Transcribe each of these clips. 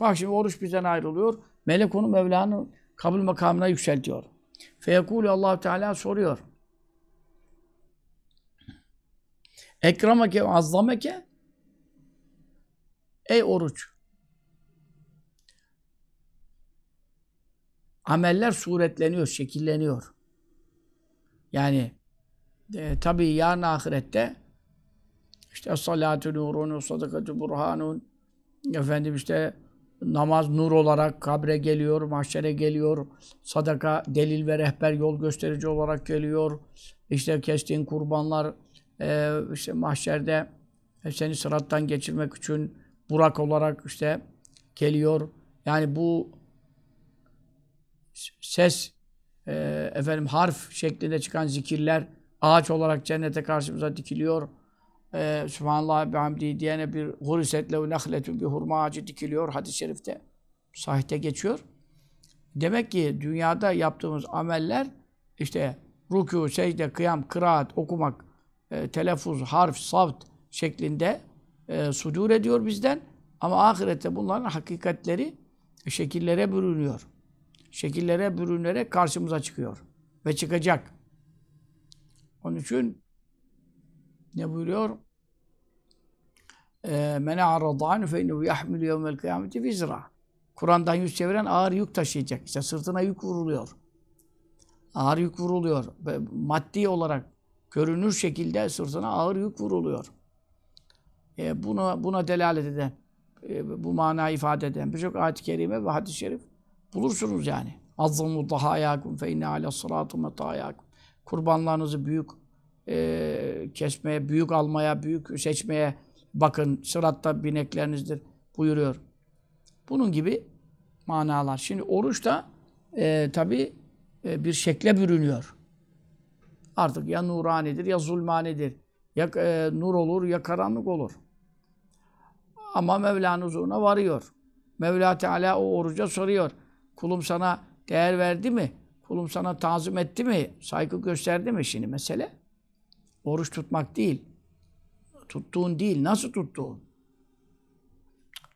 Bak şimdi oruç bizden ayrılıyor. Melek onu Mevla'nın kabul makamına yükseltiyor. Feyekulü allah Teala soruyor. Ekrameke ve azzameke Ey oruç! Ameller suretleniyor, şekilleniyor. Yani e, tabii yarın ahirette işte salatü nurun, sadakatü burhanun efendim işte Namaz nur olarak kabre geliyor, mahşere geliyor. Sadaka delil ve rehber yol gösterici olarak geliyor. İşte kestiğin kurbanlar e, işte mahşerde e, seni sırattan geçirmek için burak olarak işte geliyor. Yani bu ses e, efendim harf şeklinde çıkan zikirler ağaç olarak cennete karşımıza dikiliyor e, Sübhanallah ve hamdi diyene bir huriset lev bir hurma ağacı dikiliyor hadis-i şerifte. Sahihte geçiyor. Demek ki dünyada yaptığımız ameller işte ruku, secde, kıyam, kıraat, okumak, e, telaffuz, harf, savt şeklinde e, sudur ediyor bizden. Ama ahirette bunların hakikatleri şekillere bürünüyor. Şekillere bürünerek karşımıza çıkıyor. Ve çıkacak. Onun için ne buyuruyor? Ee, Men arrada'nu fe innehu yahmilu yevmel kıyameti vizra. Kur'an'dan yüz çeviren ağır yük taşıyacak. İşte sırtına yük vuruluyor. Ağır yük vuruluyor. Maddi olarak görünür şekilde sırtına ağır yük vuruluyor. E, buna, buna delalet eden, e, bu manayı ifade eden birçok ayet-i kerime ve hadis-i şerif bulursunuz yani. Azzamu dahayâkum fe inne alâ sırâtu metâyâkum. Kurbanlarınızı büyük e, kesmeye, büyük almaya, büyük seçmeye bakın. Sıratta bineklerinizdir buyuruyor. Bunun gibi manalar. Şimdi oruç da e, tabii e, bir şekle bürünüyor. Artık ya nuranidir ya zulmanidir. Ya e, nur olur ya karanlık olur. Ama Mevla'nın huzuruna varıyor. Mevla Teala o oruca soruyor. Kulum sana değer verdi mi? Kulum sana tazim etti mi? Saygı gösterdi mi? Şimdi mesele Oruç tutmak değil. Tuttuğun değil, nasıl tuttuğun.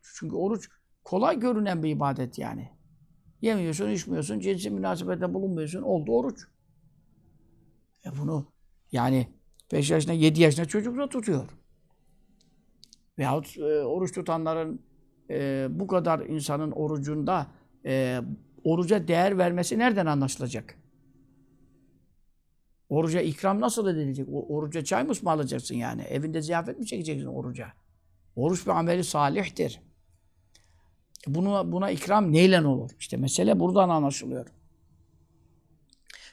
Çünkü oruç kolay görünen bir ibadet yani. Yemiyorsun, içmiyorsun, cinsi münasebette bulunmuyorsun. Oldu oruç. E bunu yani 5 yaşına 7 yaşına çocuk da tutuyor. Veyahut e, oruç tutanların e, bu kadar insanın orucunda e, oruca değer vermesi nereden anlaşılacak? Oruca ikram nasıl edilecek? O, oruca çay mı ısmarlayacaksın yani? Evinde ziyafet mi çekeceksin oruca? Oruç bir ameli salihtir. Bunu, buna ikram neyle olur? İşte mesele buradan anlaşılıyor.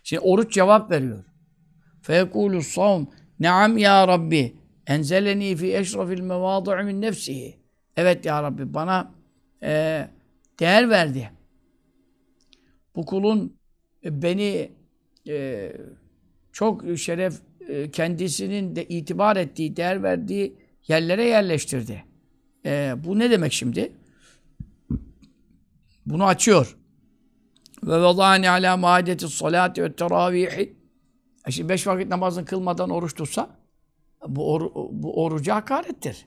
Şimdi oruç cevap veriyor. فَيَقُولُ الصَّوْمُ Naam ya Rabbi enzeleni fi eşrafil mevâdu'i min nefsihi. Evet ya Rabbi bana e, değer verdi. Bu kulun e, beni e, çok şeref e, kendisinin de itibar ettiği, değer verdiği yerlere yerleştirdi. E, bu ne demek şimdi? Bunu açıyor. Ve vadani ala maadeti salati ve teravihi. E, şimdi beş vakit namazını kılmadan oruç tutsa bu, or, bu oruca hakarettir.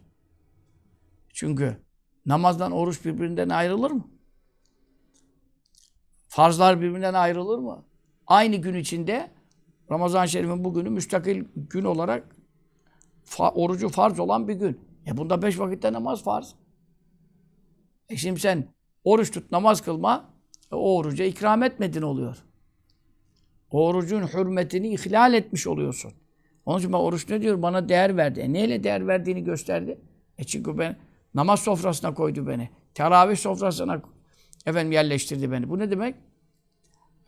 Çünkü namazdan oruç birbirinden ayrılır mı? Farzlar birbirinden ayrılır mı? Aynı gün içinde Ramazan-ı Şerif'in bugünü müstakil gün olarak fa, orucu farz olan bir gün. E bunda beş vakitte namaz farz. E şimdi sen oruç tut, namaz kılma, e o oruca ikram etmedin oluyor. O orucun hürmetini ihlal etmiş oluyorsun. Onun için ben oruç ne diyor? Bana değer verdi. E neyle değer verdiğini gösterdi. E çünkü ben namaz sofrasına koydu beni. Teravih sofrasına efendim yerleştirdi beni. Bu ne demek?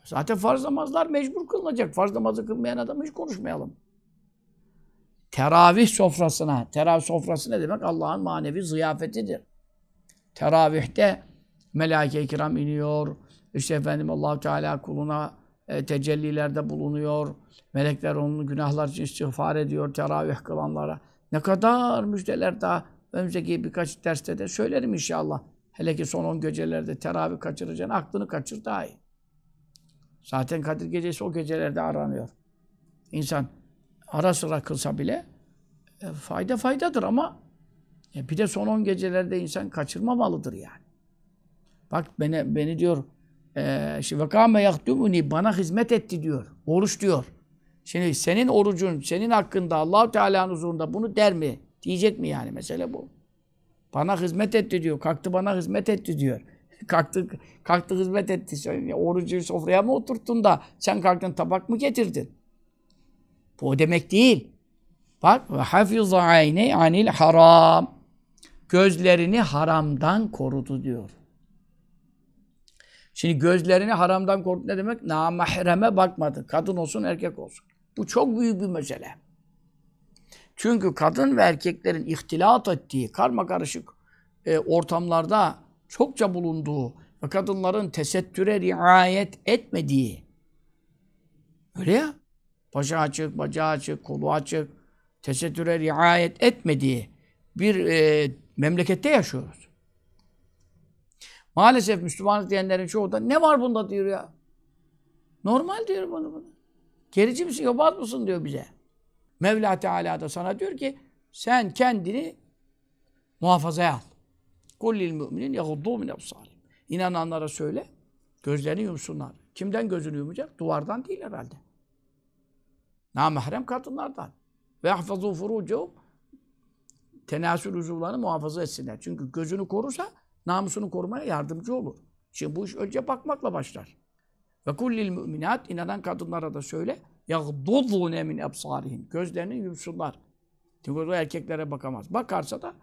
Zaten farz namazlar mecbur kılınacak. Farz namazı kılmayan adamı hiç konuşmayalım. Teravih sofrasına, teravih sofrası ne demek? Allah'ın manevi ziyafetidir. Teravihte melaike-i kiram iniyor. İşte efendim allah Teala kuluna e, tecellilerde bulunuyor. Melekler onun günahlar için istiğfar ediyor teravih kılanlara. Ne kadar müjdeler daha önümüzdeki birkaç derste de söylerim inşallah. Hele ki son on gecelerde teravih kaçıracaksın, aklını kaçır daha iyi. Zaten Kadir Gecesi o gecelerde aranıyor. İnsan ara sıra kılsa bile e, fayda faydadır ama e, bir de son on gecelerde insan kaçırmamalıdır yani. Bak beni, beni diyor e, şimdi vakame yaktumuni bana hizmet etti diyor. Oruç diyor. Şimdi senin orucun, senin hakkında Allahu Teala'nın huzurunda bunu der mi? Diyecek mi yani? Mesele bu. Bana hizmet etti diyor. Kalktı bana hizmet etti diyor kalktı, kalktı hizmet etti. Orucu sofraya mı oturttun da sen kalktın tabak mı getirdin? Bu demek değil. Bak ve hafiza ayni anil haram. Gözlerini haramdan korudu diyor. Şimdi gözlerini haramdan korudu ne demek? Namahreme bakmadı. Kadın olsun erkek olsun. Bu çok büyük bir mesele. Çünkü kadın ve erkeklerin ihtilat ettiği karma karışık e, ortamlarda çokça bulunduğu ve kadınların tesettüre riayet etmediği öyle ya başı açık, bacağı açık, kolu açık tesettüre riayet etmediği bir e, memlekette yaşıyoruz. Maalesef Müslümanız diyenlerin çoğu da ne var bunda diyor ya. Normal diyor bunu bunu. Gerici misin, yobaz mısın diyor bize. Mevla Teala da sana diyor ki sen kendini muhafaza al. Kullil müminin yahuddu min absari. İnananlara söyle, gözlerini yumsunlar. Kimden gözünü yumacak? Duvardan değil herhalde. Namahrem kadınlardan. Ve ahfazu furucuhum tenasül uzuvlarını muhafaza etsinler. Çünkü gözünü korursa namusunu korumaya yardımcı olur. Şimdi bu iş önce bakmakla başlar. Ve kullil müminat inanan kadınlara da söyle yagdudune min absarihim. Gözlerini yumsunlar. Çünkü erkeklere bakamaz. Bakarsa da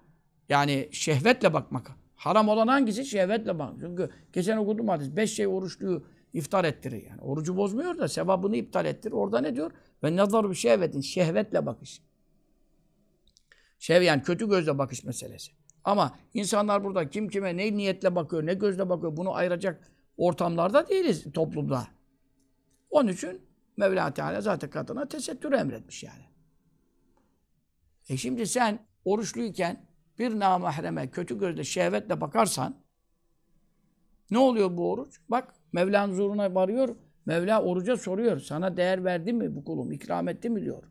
yani şehvetle bakmak. Haram olan hangisi? Şehvetle bak. Çünkü geçen okudum hadis. Beş şey oruçluyu iftar ettirir. Yani orucu bozmuyor da sevabını iptal ettirir. Orada ne diyor? Ve nazar bir şehvetin. Şehvetle bakış. Şev yani kötü gözle bakış meselesi. Ama insanlar burada kim kime ne niyetle bakıyor, ne gözle bakıyor bunu ayıracak ortamlarda değiliz toplumda. Onun için Mevla Teala zaten kadına tesettür emretmiş yani. E şimdi sen oruçluyken bir namahreme kötü gözle şehvetle bakarsan ne oluyor bu oruç? Bak Mevla'nın zoruna varıyor. Mevla oruca soruyor. Sana değer verdi mi bu kulum? ikram etti mi diyor.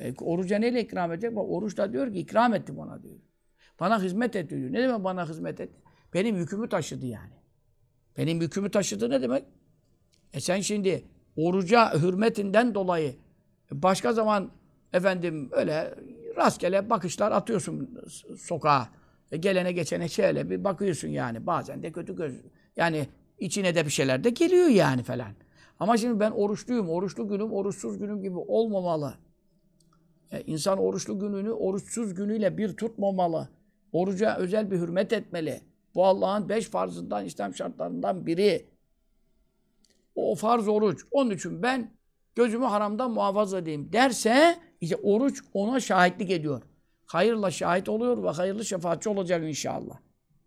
E, oruca neyle ikram edecek? Bak, oruç da diyor ki ikram etti bana diyor. Bana hizmet etti diyor. Ne demek bana hizmet etti? Benim yükümü taşıdı yani. Benim yükümü taşıdı ne demek? E sen şimdi oruca hürmetinden dolayı başka zaman efendim öyle rastgele bakışlar atıyorsun sokağa. E gelene geçene şöyle bir bakıyorsun yani. Bazen de kötü göz. Yani içine de bir şeyler de geliyor yani falan. Ama şimdi ben oruçluyum, oruçlu günüm, oruçsuz günüm gibi olmamalı. Yani e, insan oruçlu gününü oruçsuz günüyle bir tutmamalı. Oruca özel bir hürmet etmeli. Bu Allah'ın beş farzından, İslam şartlarından biri. O farz oruç. Onun için ben gözümü haramdan muhafaza edeyim derse işte oruç ona şahitlik ediyor. Hayırla şahit oluyor ve hayırlı şefaatçi olacak inşallah.